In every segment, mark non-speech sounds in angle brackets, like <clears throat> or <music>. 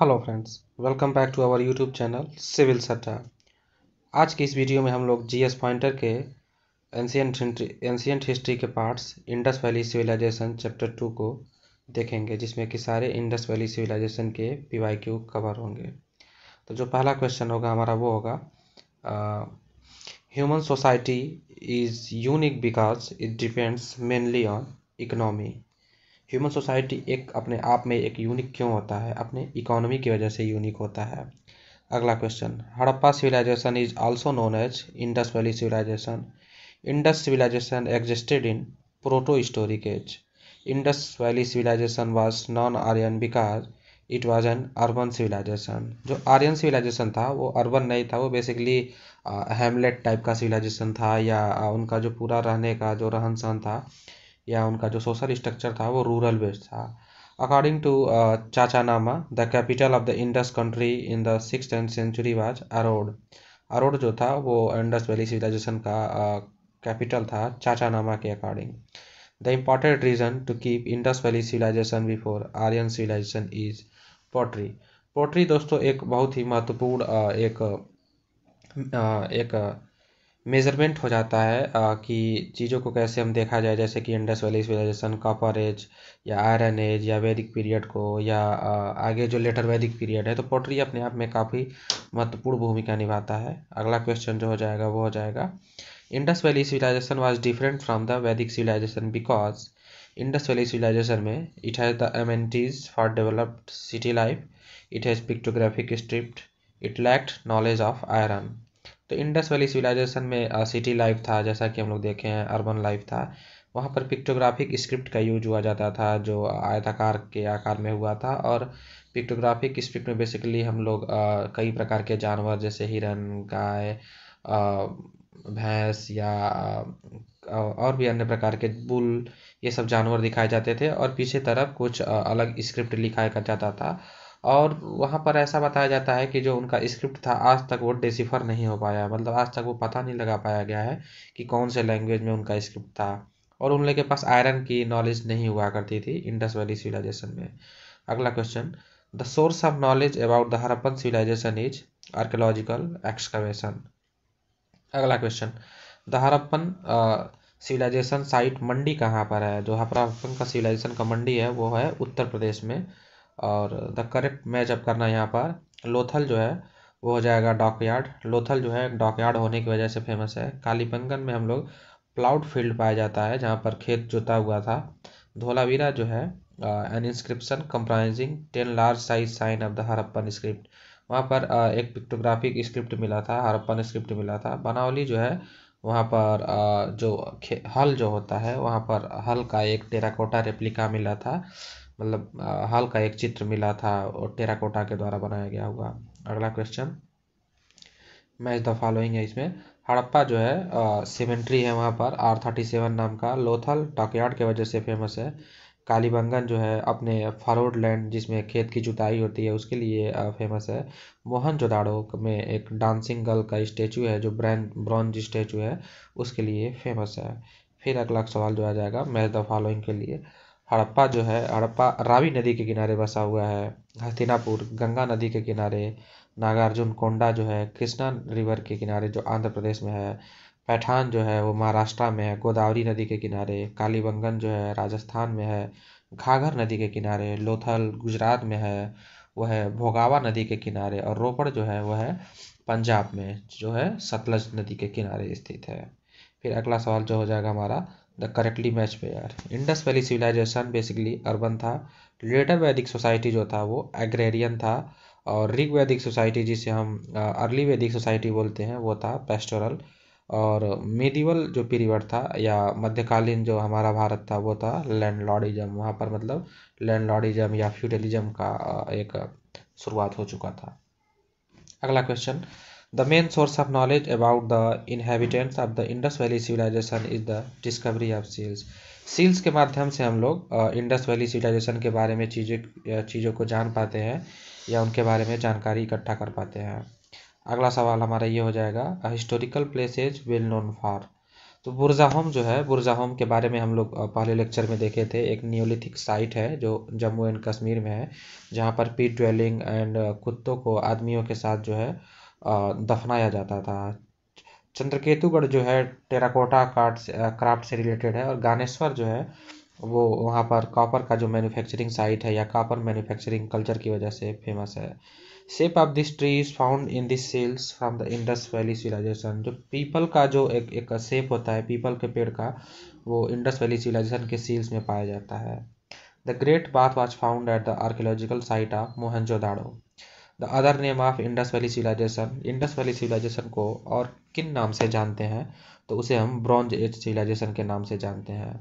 hello friends welcome back to our YouTube channel civil Satta आज की इस वीडियो में हम लोग जीएस पॉइंटर के एंशियंट एंशियंट हिस्ट्री के parts Indus valley civilization chapter two को देखेंगे जिसमें कि सारे इंडस वैली सिविलाइजेशन के पी क्यू कवर होंगे तो जो पहला क्वेश्चन होगा हमारा वो होगा human society is unique because it depends mainly on economy human society एक अपने आप में एक यूनिक क्यों होता है अपने इकोनॉमी की वजह से यूनिक होता है अगला question Harappa civilization is also known as Indus valley civilization Indus civilization existed in proto historic age Indus valley civilization was non Aryan because it was an urban civilization जो आर्यन सिविलाइजेशन था वो urban नहीं था वो basically hamlet type का civilization था या uh, उनका जो पूरा रहने का जो रहन सहन था या उनका जो सोशल स्ट्रक्चर था वो रूरल बेस्ड था according to Chachnama the capital of the Indus country in the six century was Aror Aror जो था वो इंडस वैली सिविलाइजेशन का कैपिटल uh, था चाचा नामा के according the important reason to keep Indus valley civilization before Aryan civilization is pottery pottery दोस्तों एक बहुत ही महत्वपूर्ण uh, एक uh, एक मेज़रमेंट हो जाता है कि चीज़ों को कैसे हम देखा जाए जैसे कि Indus valley civilization copper age या आयरन एज या वैदिक पीरियड को या आगे जो लेटर वैदिक पीरियड है तो पोट्री अपने आप में काफ़ी महत्वपूर्ण भूमिका निभाता है अगला क्वेश्चन जो हो जाएगा वो हो जाएगा Indus valley civilization was different from the Vedic civilization because Indus valley civilisation में it has the amenities for developed city life it has pictographic script it lacked knowledge of iron तो इंडस वैली सिविलाइजेशन में city life था जैसा कि हम लोग देखे हैं अर्बन लाइफ था वहाँ पर पिक्टोग्राफिक स्क्रिप्ट का यूज हुआ जाता था जो आयताकार के आकार में हुआ था और पिक्टोग्राफिक स्क्रिप्ट में बेसिकली हम लोग कई प्रकार के जानवर जैसे हिरन गाय भैंस या और भी अन्य प्रकार के बुल ये सब जानवर दिखाए जाते थे और पीछे तरफ कुछ अलग स्क्रिप्ट लिखाया जाता था और वहाँ पर ऐसा बताया जाता है कि जो उनका स्क्रिप्ट था आज तक वो डेसिफर नहीं हो पाया मतलब आज तक वो पता नहीं लगा पाया गया है कि कौन से लैंग्वेज में उनका स्क्रिप्ट था और उन लोग के पास आयरन की नॉलेज नहीं हुआ करती थी इंडस वैली सिविलाइजेशन में अगला question the source of knowledge about the Harappan civilization is archaeological excavation अगला question the Harappan civilization site Mandi कहाँ पर है जो हरप्पन का सिविलाइजेशन का मंडी है वो है उत्तर प्रदेश में और द करेक्ट मैच अप करना है यहाँ पर लोथल जो है वो हो जाएगा डॉकयार्ड लोथल जो है डॉकयार्ड होने की वजह से फेमस है कालीपंगन में हम लोग प्लाउड फील्ड पाया जाता है जहाँ पर खेत जोता हुआ था धोलावीरा जो है an inscription comprising ten large size sign of the Harappan script वहाँ पर आ, एक पिक्टोग्राफिक स्क्रिप्ट मिला था हरप्पन स्क्रिप्ट मिला था बनावली जो है वहाँ पर आ, जो हल जो होता है वहाँ पर हल का एक टेराकोटा रेप्लिका मिला था मतलब हाल का एक चित्र मिला था और टेराकोटा के द्वारा बनाया गया हुआ अगला क्वेश्चन मैच द फॉलोइंग है इसमें हड़प्पा जो है सीमेंट्री है वहाँ पर आर थर्टी सेवन नाम का लोथल टॉकयार्ड के वजह से फेमस है कालीबंगन जो है अपने फरोड लैंड जिसमें खेत की जुताई होती है उसके लिए फेमस है मोहन जोदाड़ो में एक डांसिंग गर्ल का स्टेचू है जो ब्रांड ब्रॉन्ज स्टेचू है उसके लिए फेमस है फिर अगला सवाल जो आ जाएगा मैच द फॉलोइंग के लिए हड़प्पा जो है हड़प्पा रावी नदी के किनारे बसा हुआ है हस्तिनापुर गंगा नदी के किनारे नागार्जुन कोंडा जो है कृष्णा रिवर के किनारे जो आंध्र प्रदेश में है पैठान जो है वो महाराष्ट्र में है गोदावरी नदी के किनारे कालीबंगन जो है राजस्थान में है घाघर नदी के किनारे लोथल गुजरात में है वह है भोगावा नदी के किनारे और रोपड़ जो है वह है पंजाब में जो है सतलज नदी के किनारे स्थित है फिर अगला सवाल जो हो जाएगा हमारा द करेक्टली मैच पे यार Indus valley civilization basically urban था लेटर वैदिक सोसाइटी जो था वो एग्रेरियन था और रिग वैदिक सोसाइटी जिसे हम अर्ली वैदिक सोसाइटी बोलते हैं वो था पेस्टोरल और मेडिवल जो पीरियड था या मध्यकालीन जो हमारा भारत था वो था लॉडिज्म वहाँ पर मतलब लॉडिज्म या फ्यूडलिज्म का एक शुरुआत हो चुका था अगला question the main source of knowledge about the inhabitants of the Indus valley civilisation is the discovery of seals seals के माध्यम से हम लोग इंडस वैली सिविलाइजेशन के बारे में चीज़ें चीज़ों को जान पाते हैं या उनके बारे में जानकारी इकट्ठा कर पाते हैं अगला सवाल हमारा ये हो जाएगा historical places well known for तो बुरजाहोम जो है बुरजाहोम के बारे में हम लोग पहले लेक्चर में देखे थे एक नियोलिथिक साइट है जो जम्मू एंड कश्मीर में है जहाँ पर पीट ड्वेलिंग एंड कुत्तों को आदमियों के साथ जो है दफनाया जाता था चंद्रकेतुगढ़ जो है टेराकोटा कार्ट क्राफ्ट से रिलेटेड है और गानेश्वर जो है वो वहाँ पर कॉपर का जो मैन्युफैक्चरिंग साइट है या कॉपर मैन्युफैक्चरिंग कल्चर की वजह से फेमस है shape of this tree is found in this seals from the Indus valley civilisation जो पीपल का जो एक एक शेप होता है पीपल के पेड़ का वो इंडस वैली सिविलाइजेशन के सील्स में पाया जाता है the great bath was found at the archaeological site of Mohenjodaro the other name of Indus valley civilization Indus valley civilization को और किन नाम से जानते हैं तो उसे हम ब्रॉन्ज एज सिविलाइजेशन के नाम से जानते हैं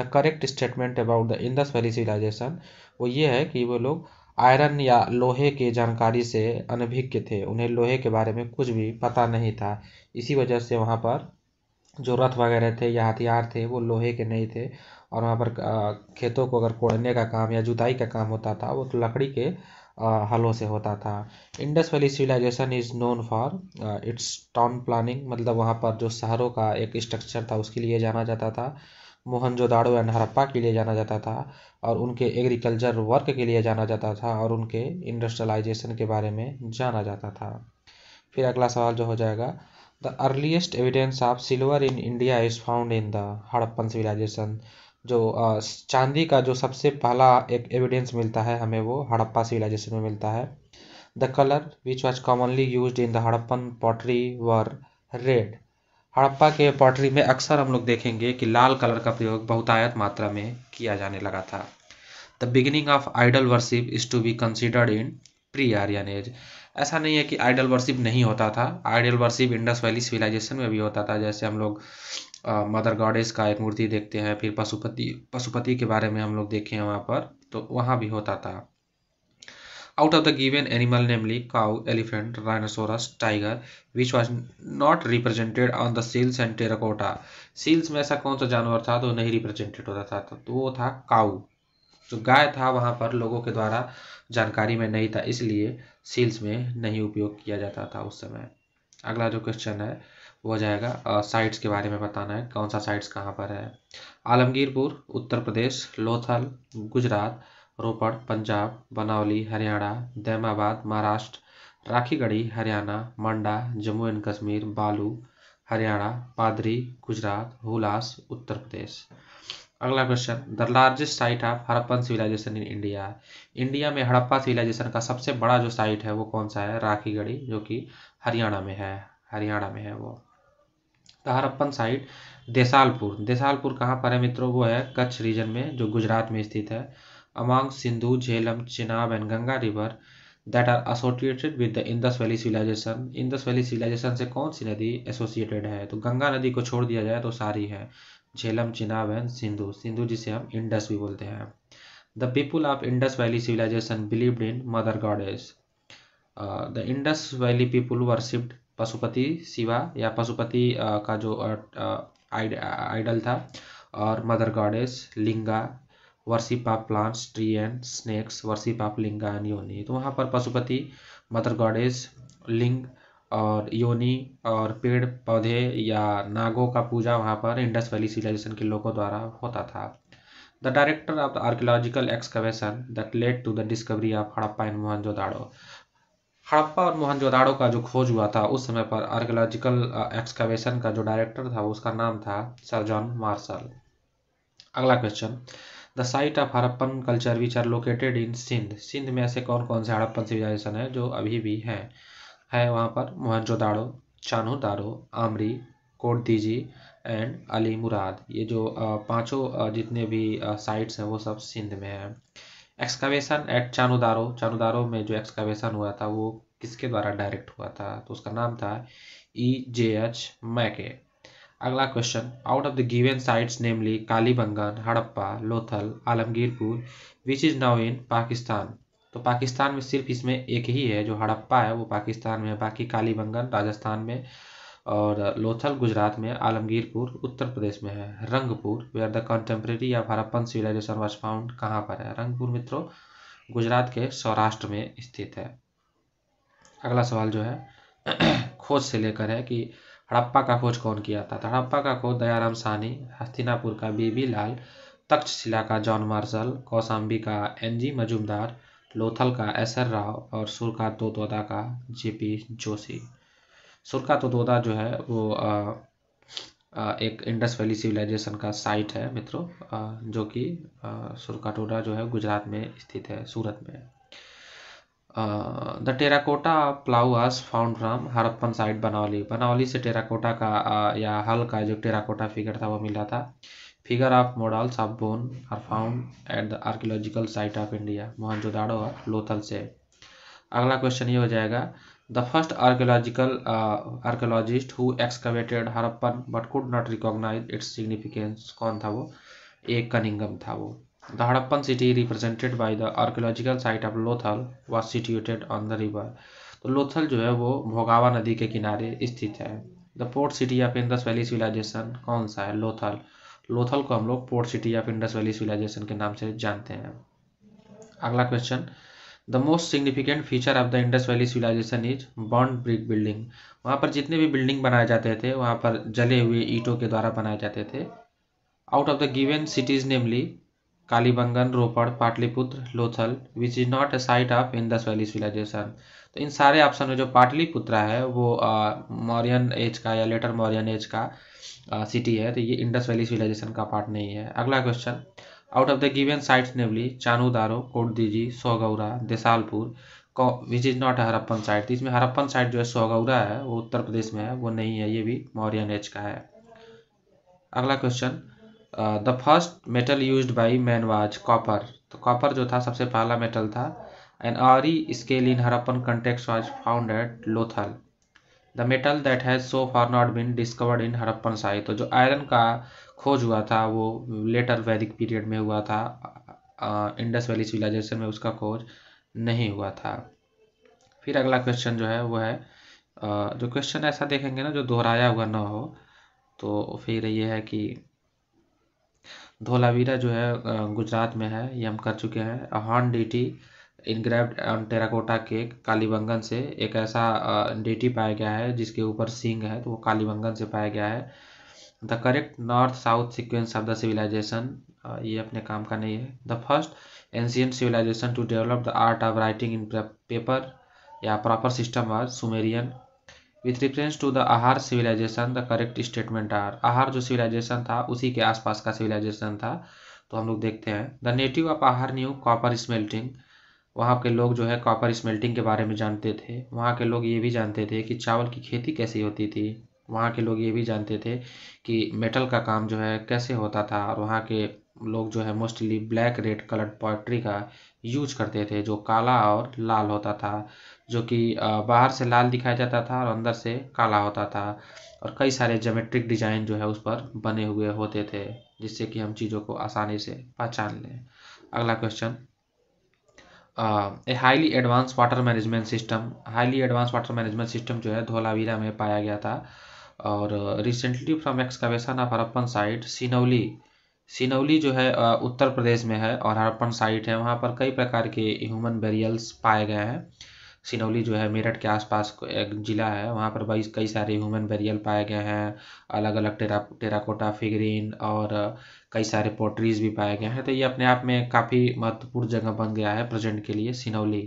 the correct statement about the Indus valley civilization वो ये है कि वो लोग आयरन या लोहे के जानकारी से अनभिज्ञ थे उन्हें लोहे के बारे में कुछ भी पता नहीं था इसी वजह से वहाँ पर जो रथ वगैरह थे या हथियार थे वो लोहे के नहीं थे और वहाँ पर खेतों को अगर कोड़ने का काम या जुताई का काम होता था वो तो लकड़ी के हलों से होता था Indus valley civilization is known for its town planning मतलब वहाँ पर जो शहरों का एक स्ट्रक्चर था उसके लिए जाना जाता था मोहनजोदाड़ो एंड हड़प्पा के लिए जाना जाता था और उनके एग्रीकल्चर वर्क के लिए जाना जाता था और उनके इंडस्ट्रियलाइजेशन के बारे में जाना जाता था फिर अगला सवाल जो हो जाएगा the earliest evidence of silver in India is found in the Harappan civilisation जो चांदी का जो सबसे पहला एक एविडेंस मिलता है हमें वो हड़प्पा सिविलाइजेशन में मिलता है the colour which was commonly use in the Harappan pottery were red Harappa के पॉटरी में अक्सर हम लोग देखेंगे कि लाल कलर का प्रयोग बहुतायत मात्रा में किया जाने लगा था the beginning of idol worship is to be considered in pre Aryan age ऐसा नहीं है कि आइडल वर्शिप नहीं होता था idol worship Indus valley civilisation में भी होता था जैसे हम लोग मदर गॉडेस का एक मूर्ति देखते हैं फिर पशुपति पशुपति के बारे में हम लोग देखे हैं वहाँ पर तो वहाँ भी होता था out of the given animal namely cow elephant rhinoceros tiger which was not represented on the seals and terracotta seals में ऐसा कौन सा जानवर था तो नहीं रिप्रेजेंटेड होता था तो, तो वो था काउ जो गाय था वहाँ पर लोगों के द्वारा जानकारी में नहीं था इसलिए सील्स में नहीं उपयोग किया जाता था उस समय अगला जो क्वेश्चन है वो हो जाएगा साइट्स के बारे में बताना है कौन सा साइट्स कहाँ पर है आलमगीरपुर उत्तर प्रदेश लोथल गुजरात रोपड़ पंजाब बनावली हरियाणा दैमाबाद महाराष्ट्र राखीगढ़ी हरियाणा मंडा जम्मू एंड कश्मीर बालू हरियाणा पादरी गुजरात हुलास उत्तर प्रदेश अगला question the largest site of Harappan civilisation in India India में हड़प्पा सिविलाइजेशन का सबसे बड़ा जो साइट है वो कौन सा है राखीगढ़ी जो कि हरियाणा में है हरियाणा में है वो ताहरप्पन साइट देसालपुर देसालपुर कहाँ पर है मित्रों वो है कच्छ रीजन में जो गुजरात में स्थित है among Sindhu Jhelum Chenab and Ganga river that are associated with the Indus valley civilisation Indus valley civilisation से कौन सी नदी एसोसिएटेड है तो गंगा नदी को छोड़ दिया जाए तो सारी है झेलम चिनाब एंड सिंधु सिंधु जिसे हम इंडस भी बोलते हैं the people of Indus valley civilisation believed in mother goddess the Indus valley people worshipped Pashupati Shiva या पशुपति का जो आइडल था और mother goddess linga worship of plants tree and snakes worship of linga and yoni तो वहाँ पर पशुपति मदर गॉडेस लिंग और योनी और पेड़ पौधे या नागों का पूजा वहाँ पर इंडस वैली सिविलाइजेशन के लोगों द्वारा होता था the director of the archaeological excavation that led to the discovery of Harappa and Mohenjodaro Harappa और मोहनजोदाड़ो का जो खोज हुआ था उस समय पर आर्कोलॉजिकल एक्सकवेशन का जो डायरेक्टर था उसका नाम था सर जॉन मार्शल अगला question the site of Harappan culture which are located in Sindh Sindh में ऐसे कौन कौन से हड़प्पन सिविलाइजेशन है जो अभी भी हैं है, वहाँ पर मोहनजोदाड़ो चानू दारो आमरी कोटदीजी एंड अली मुराद ये जो पांचों जितने भी साइट्स हैं वो सब सिंध में हैं एक्सकावेशन एट चानुदारो चानुदारो में जो एक्सकावेशन हुआ था वो किसके द्वारा डायरेक्ट हुआ था तो उसका नाम था ई जे एच मैके अगला question out of the given sites namely Kalibangan Harappa Lothal Alamgirpur which is now in Pakistan तो पाकिस्तान में सिर्फ इसमें एक ही है जो हड़प्पा है वो पाकिस्तान में है बाकी कालीबंगन राजस्थान में और लोथल गुजरात में आलमगीरपुर उत्तर प्रदेश में है रंगपुर वे आर द कंटेम्प्रेरी या हरप्पन सिविलाइजेशन वॉज फाउंड कहाँ पर है रंगपुर मित्रों गुजरात के सौराष्ट्र में स्थित है अगला सवाल जो है <clears throat> खोज से लेकर है कि हड़प्पा का खोज कौन किया था तो हड़प्पा का खोज दयाराम सानी हस्तिनापुर का बीबी लाल तक्षशिला का जॉन मार्शल कौशाम्बी का एन जी मजुमदार लोथल का एस एर राव और सुरका तोतोदा का जे पी जोशी सुरका तोदा जो है वो आ, आ, एक इंडस वैली सिविलाइजेशन का साइट है मित्रों जो कि सुरका टोडा जो है गुजरात में स्थित है सूरत में the terracotta ploughs found from Harappan site Banawali Banawali से टेराकोटा का या हल का जो टेराकोटा फिगर था वो मिला था figure of model of bone are found at the archaeological site of India Mohenjodaro और लोथल से अगला क्वेश्चन ये हो जाएगा the first archaeological archaeologist who excavated Harappan but could not recognise its significance कौन था वो एक कनिंगम था वो the Harappan city represented by the archaeological site of Lothal was situated on the river तो लोथल जो है वो भोगावा नदी के किनारे स्थित है the port city of Indus valley civilisation कौन सा है लोथल लोथल को हम लोग port city of Indus valley civilisation के नाम से जानते हैं अगला question the most significant feature of the Indus valley civilisation is burnt brick building वहाँ पर जितने भी बिल्डिंग बनाए जाते थे वहाँ पर जले हुए ईटों के द्वारा बनाए जाते थे out of the given cities namely Kalibangan Ropar Pataliputra Lothal which is not a site of Indus valley civilisation तो इन सारे ऑप्शन में जो पाटलिपुत्र है वो uh, एज का या लेटर मॉरियन एज का सिटी है तो ये इंडस वैली सिविलाइजेशन का पार्ट नहीं है अगला question Out of the given sites namely Chanudaro, Kodiji, Sohgaura Desalpur which is not Harappan site इसमें हरप्पन साइट जो है सोगौरा है वो उत्तर प्रदेश में है वो नहीं है ये भी मौर्यन एज का है अगला question the first metal use by man was copper तो कॉपर जो था सबसे पहला मेटल था and ivory scale in Harappan context was found at Lothal the metal that has so far not been discovered in Harappan साहित्य तो जो आयरन का खोज हुआ था वो लेटर वैदिक पीरियड में हुआ था इंडस वैली सिविलाइजेशन में उसका खोज नहीं हुआ था फिर अगला क्वेश्चन जो है वो है आ, जो क्वेश्चन ऐसा देखेंगे ना जो दोहराया हुआ ना हो तो फिर ये है कि धोलावीरा जो है गुजरात में है ये हम कर चुके हैं हॉर्न डीटी टी इनग्रेव्ड ऑन टेराकोटा के कालीबंगन से एक ऐसा डेटी पाया गया है जिसके ऊपर सिंह है तो वो कालीबंगन से पाया गया है the correct north south sequence of the civilisation ये अपने काम का नहीं है the first ancient civilisation to develop the art of writing in paper या proper system are Sumerian with reference to the Ahar civilisation the correct statement are Ahar जो civilisation था उसी के आसपास का सिविलाइजेशन था तो हम लोग देखते हैं the native of Ahar knew copper smelting वहाँ के लोग जो है कॉपर स्मेल्टिंग के बारे में जानते थे वहाँ के लोग ये भी जानते थे कि चावल की खेती कैसी होती थी वहाँ के लोग ये भी जानते थे कि मेटल का काम जो है कैसे होता था और वहाँ के लोग जो है mostly black red coloured pottery का यूज करते थे जो काला और लाल होता था जो कि बाहर से लाल दिखाया जाता था और अंदर से काला होता था और कई सारे जोमेट्रिक डिजाइन जो है उस पर बने हुए होते थे जिससे कि हम चीज़ों को आसानी से पहचान लें अगला question a highly advanced water management system highly advanced water management system जो है धोलावीरा में पाया गया था और recently from excavation of Harappan site Sinauli Sinauli जो है उत्तर प्रदेश में है और हरप्पन साइट है वहाँ पर कई प्रकार के ह्यूमन बेरियल्स पाए गए हैं सिनौली जो है मेरठ के आसपास एक ज़िला है वहाँ पर कई सारे ह्यूमन बेरियल पाए गए हैं अलग अलग टेरा टेराकोटा फिगरीन और कई सारे पोट्रीज भी पाए गए हैं तो ये अपने आप में काफ़ी महत्वपूर्ण जगह बन गया है प्रेजेंट के लिए सिनौली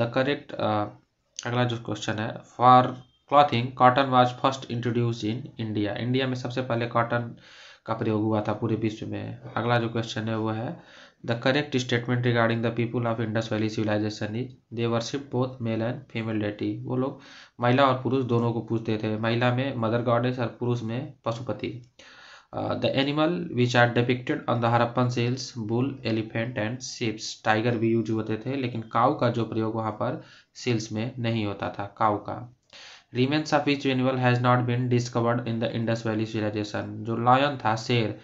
द करेक्ट अगला जो क्वेश्चन है for clothing cotton was first introduced in India India में सबसे पहले कॉटन का प्रयोग हुआ था पूरे विश्व में अगला जो क्वेश्चन है वो है the correct statement regarding the people of Indus valley civilisation is they worship both male and female deity वो लोग महिला और पुरुष दोनों को पूछते थे महिला में मदर गॉडेस और पुरुष में Pashupati Uh, the animal which are depicted on the Harappan seals bull elephant and sheeps tiger भी यूज होते थे लेकिन काउ का जो प्रयोग वहाँ पर सेल्स में नहीं होता था काउ का remains of each animal has not been discovered in the Indus valley civilisation जो लायन था शेर